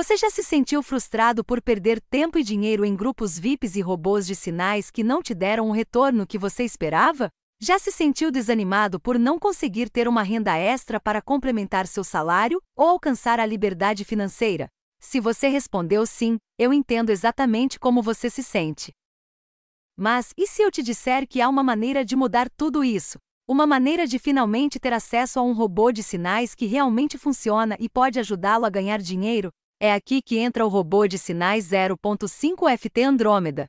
Você já se sentiu frustrado por perder tempo e dinheiro em grupos VIPs e robôs de sinais que não te deram o retorno que você esperava? Já se sentiu desanimado por não conseguir ter uma renda extra para complementar seu salário ou alcançar a liberdade financeira? Se você respondeu sim, eu entendo exatamente como você se sente. Mas e se eu te disser que há uma maneira de mudar tudo isso? Uma maneira de finalmente ter acesso a um robô de sinais que realmente funciona e pode ajudá-lo a ganhar dinheiro, é aqui que entra o robô de sinais 0.5 FT Andrômeda.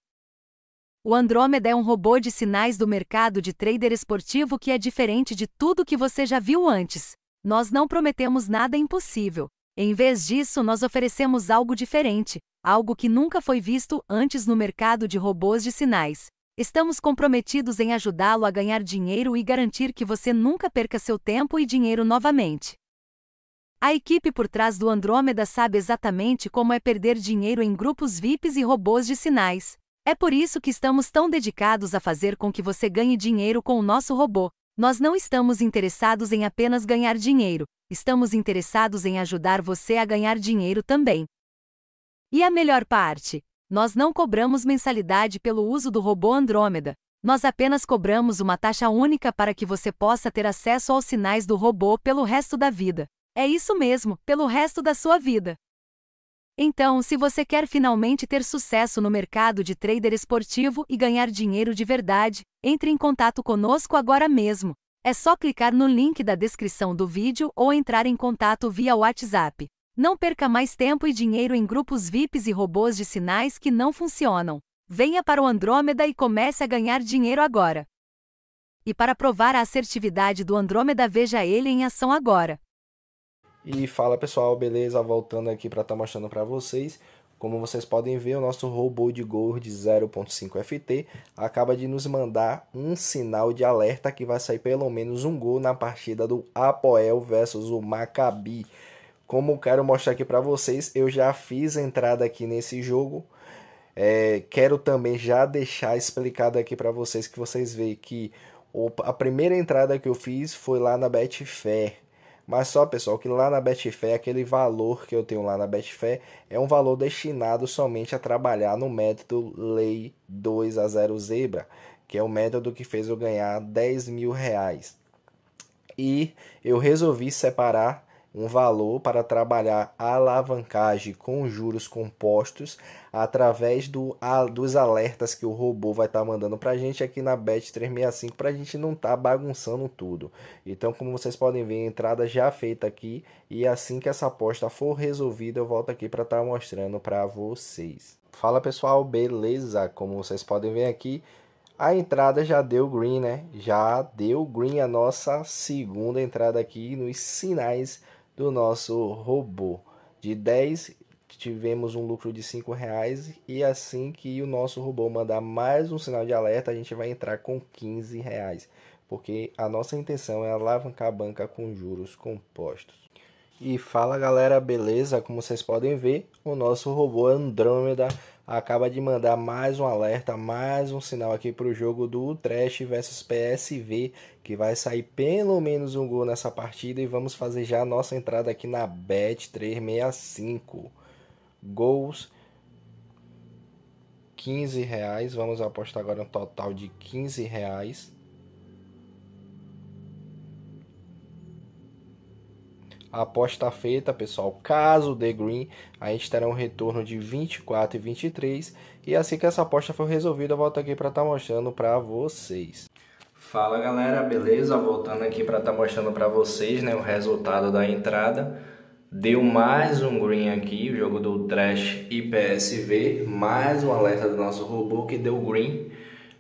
O Andrômeda é um robô de sinais do mercado de trader esportivo que é diferente de tudo que você já viu antes. Nós não prometemos nada impossível. Em vez disso, nós oferecemos algo diferente, algo que nunca foi visto antes no mercado de robôs de sinais. Estamos comprometidos em ajudá-lo a ganhar dinheiro e garantir que você nunca perca seu tempo e dinheiro novamente. A equipe por trás do Andrômeda sabe exatamente como é perder dinheiro em grupos VIPs e robôs de sinais. É por isso que estamos tão dedicados a fazer com que você ganhe dinheiro com o nosso robô. Nós não estamos interessados em apenas ganhar dinheiro, estamos interessados em ajudar você a ganhar dinheiro também. E a melhor parte: nós não cobramos mensalidade pelo uso do robô Andrômeda. Nós apenas cobramos uma taxa única para que você possa ter acesso aos sinais do robô pelo resto da vida. É isso mesmo, pelo resto da sua vida. Então, se você quer finalmente ter sucesso no mercado de trader esportivo e ganhar dinheiro de verdade, entre em contato conosco agora mesmo. É só clicar no link da descrição do vídeo ou entrar em contato via WhatsApp. Não perca mais tempo e dinheiro em grupos VIPs e robôs de sinais que não funcionam. Venha para o Andrômeda e comece a ganhar dinheiro agora. E para provar a assertividade do Andrômeda, veja ele em ação agora. E fala pessoal, beleza? Voltando aqui para estar tá mostrando para vocês. Como vocês podem ver, o nosso robô de Gold 0.5 FT acaba de nos mandar um sinal de alerta que vai sair pelo menos um gol na partida do Apoel versus o Maccabi. Como quero mostrar aqui para vocês, eu já fiz entrada aqui nesse jogo. É, quero também já deixar explicado aqui para vocês que vocês veem que a primeira entrada que eu fiz foi lá na Betfair. Mas só, pessoal, que lá na Betfair, aquele valor que eu tenho lá na Betfair é um valor destinado somente a trabalhar no método Lei 2 a 0 Zebra, que é o método que fez eu ganhar 10 mil reais. E eu resolvi separar um valor para trabalhar a alavancagem com juros compostos através do, a, dos alertas que o robô vai estar tá mandando para a gente aqui na Bet365 para a gente não estar tá bagunçando tudo. Então, como vocês podem ver, a entrada já feita aqui e assim que essa aposta for resolvida, eu volto aqui para estar tá mostrando para vocês. Fala pessoal, beleza? Como vocês podem ver aqui, a entrada já deu green, né? Já deu green a nossa segunda entrada aqui nos sinais do nosso robô. De 10 tivemos um lucro de 5 reais e assim que o nosso robô mandar mais um sinal de alerta, a gente vai entrar com 15 reais, porque a nossa intenção é alavancar a banca com juros compostos. E fala galera, beleza? Como vocês podem ver, o nosso robô Andrômeda acaba de mandar mais um alerta, mais um sinal aqui para o jogo do Utrecht versus PSV, que vai sair pelo menos um gol nessa partida e vamos fazer já a nossa entrada aqui na Bet 365. Gols 15 reais, vamos apostar agora um total de 15 reais. A aposta está feita, pessoal. Caso dê green, a gente terá um retorno de 24 e 23. E assim que essa aposta for resolvida, eu volto aqui para estar tá mostrando para vocês. Fala galera, beleza? Voltando aqui para estar tá mostrando para vocês né, o resultado da entrada. Deu mais um green aqui, o jogo do Trash e PSV. Mais um alerta do nosso robô que deu green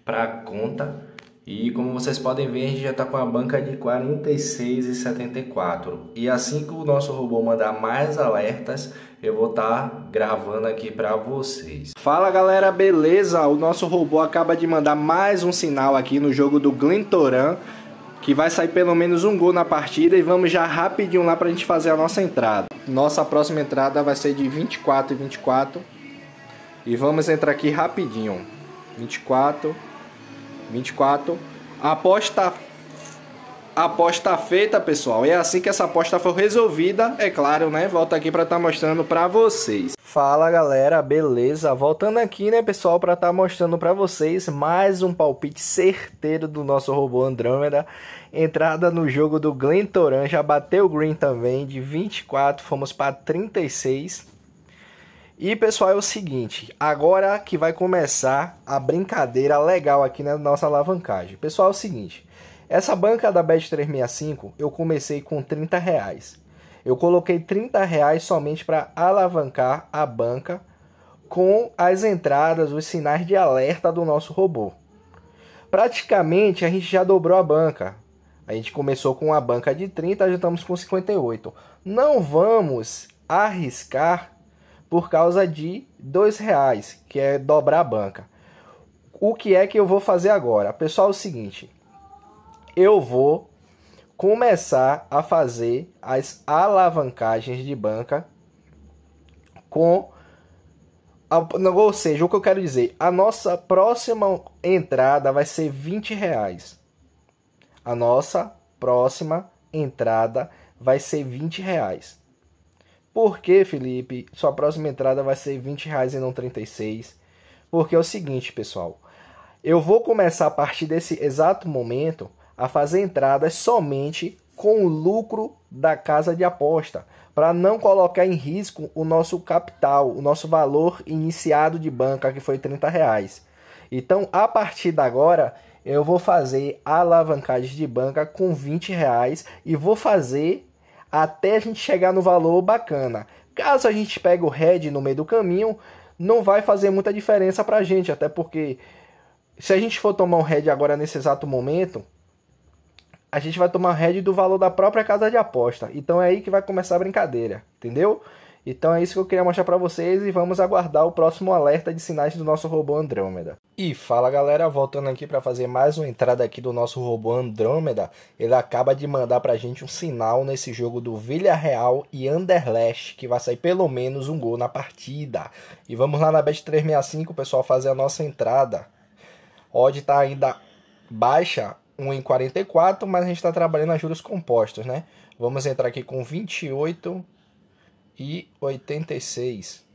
para a conta. E como vocês podem ver, a gente já está com a banca de 46,74. E assim que o nosso robô mandar mais alertas, eu vou estar tá gravando aqui para vocês. Fala galera, beleza? O nosso robô acaba de mandar mais um sinal aqui no jogo do Glentoran, que vai sair pelo menos um gol na partida e vamos já rapidinho lá para a gente fazer a nossa entrada. Nossa próxima entrada vai ser de 24 e 24 e vamos entrar aqui rapidinho. 24 24. aposta, aposta feita, pessoal. É assim que essa aposta foi resolvida, é claro, né? Volta aqui para estar tá mostrando para vocês. Fala, galera, beleza? Voltando aqui, né, pessoal, para estar tá mostrando para vocês mais um palpite certeiro do nosso robô Andrômeda. Entrada no jogo do Glentoran, já bateu o green também, de 24 fomos para 36. E pessoal, é o seguinte, agora que vai começar a brincadeira legal aqui na nossa alavancagem. Pessoal, é o seguinte, essa banca da Bet 365 eu comecei com 30 reais. Eu coloquei 30 reais somente para alavancar a banca com as entradas, os sinais de alerta do nosso robô. Praticamente a gente já dobrou a banca. A gente começou com a banca de 30, já estamos com 58. Não vamos arriscar por causa de dois reais, que é dobrar a banca. O que é que eu vou fazer agora? Pessoal, é o seguinte, eu vou começar a fazer as alavancagens de banca com ou seja, o que eu quero dizer, a nossa próxima entrada vai ser 20 reais. A nossa próxima entrada vai ser 20 reais. Porque, Felipe, sua próxima entrada vai ser 20 reais e não 36? Porque é o seguinte, pessoal. Eu vou começar a partir desse exato momento a fazer entradas somente com o lucro da casa de aposta, para não colocar em risco o nosso capital, o nosso valor iniciado de banca, que foi 30 reais. Então, a partir de agora, eu vou fazer alavancagem de banca com 20 reais e vou fazer até a gente chegar no valor bacana. Caso a gente pegue o head no meio do caminho, não vai fazer muita diferença para a gente, até porque se a gente for tomar um head agora nesse exato momento, a gente vai tomar um head do valor da própria casa de aposta. Então é aí que vai começar a brincadeira, entendeu? Então é isso que eu queria mostrar para vocês e vamos aguardar o próximo alerta de sinais do nosso robô Andrômeda. E fala galera, voltando aqui para fazer mais uma entrada aqui do nosso robô Andrômeda. Ele acaba de mandar pra gente um sinal nesse jogo do Villarreal e Underlash, que vai sair pelo menos um gol na partida. E vamos lá na Bet365, pessoal, fazer a nossa entrada. Odd tá ainda baixa, em 44 mas a gente está trabalhando a juros compostos, né? Vamos entrar aqui com 28 e oitenta e seis.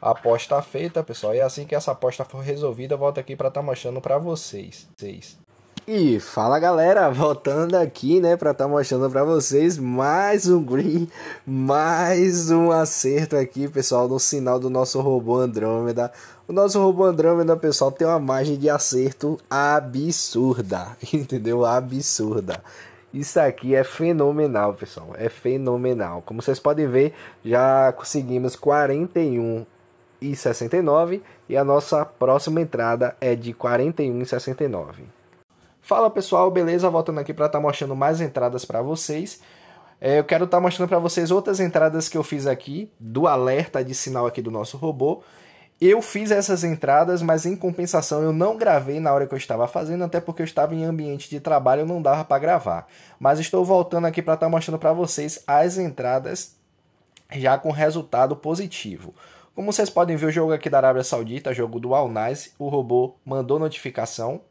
Aposta tá feita, pessoal. E assim que essa aposta for resolvida, eu volto aqui para estar tá mostrando para vocês. E fala galera, voltando aqui, né, para estar tá mostrando para vocês mais um green, mais um acerto aqui, pessoal, no sinal do nosso robô Andrômeda. O nosso robô Andrômeda, pessoal, tem uma margem de acerto absurda, entendeu? Absurda. Isso aqui é fenomenal, pessoal, é fenomenal. Como vocês podem ver, já conseguimos 41 e 69 e a nossa próxima entrada é de 41 e 69. Fala pessoal, beleza? Voltando aqui para estar tá mostrando mais entradas para vocês. É, eu quero estar tá mostrando para vocês outras entradas que eu fiz aqui, do alerta de sinal aqui do nosso robô. Eu fiz essas entradas, mas em compensação eu não gravei na hora que eu estava fazendo, até porque eu estava em ambiente de trabalho e não dava para gravar. Mas estou voltando aqui para estar tá mostrando para vocês as entradas já com resultado positivo. Como vocês podem ver, o jogo aqui da Arábia Saudita, jogo do Al Nice, o robô mandou notificação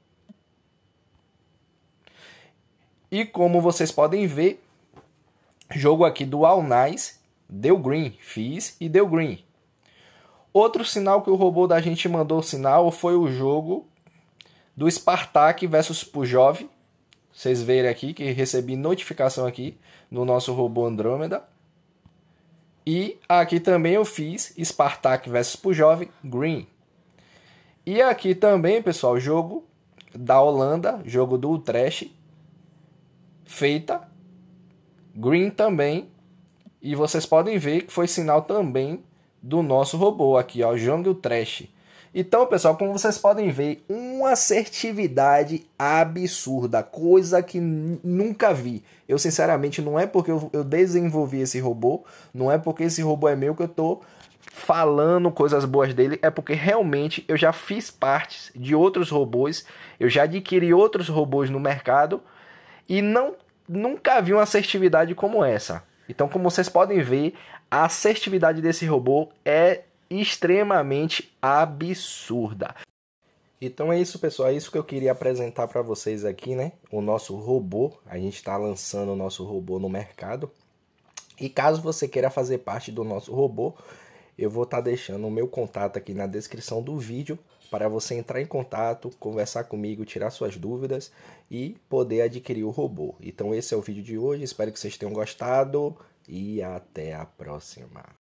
E como vocês podem ver, jogo aqui do All Nice, deu green, fiz e deu green. Outro sinal que o robô da gente mandou sinal foi o jogo do Spartak versus Pujov. Vocês verem aqui que recebi notificação aqui no nosso robô Andrômeda. E aqui também eu fiz Spartak versus Pujov, green. E aqui também, pessoal, jogo da Holanda, jogo do Utrecht, feita. Green também. E vocês podem ver que foi sinal também do nosso robô aqui, ó, Jungle Trash. Então, pessoal, como vocês podem ver, uma assertividade absurda, coisa que nunca vi. Eu, sinceramente, não é porque eu, eu desenvolvi esse robô, não é porque esse robô é meu que eu tô falando coisas boas dele é porque realmente eu já fiz parte de outros robôs, eu já adquiri outros robôs no mercado e não nunca vi uma assertividade como essa. Então, como vocês podem ver, a assertividade desse robô é extremamente absurda. Então é isso, pessoal. É isso que eu queria apresentar para vocês aqui, né? O nosso robô. A gente está lançando o nosso robô no mercado. E caso você queira fazer parte do nosso robô, eu vou estar tá deixando o meu contato aqui na descrição do vídeo para você entrar em contato, conversar comigo, tirar suas dúvidas e poder adquirir o robô. Então esse é o vídeo de hoje, espero que vocês tenham gostado e até a próxima.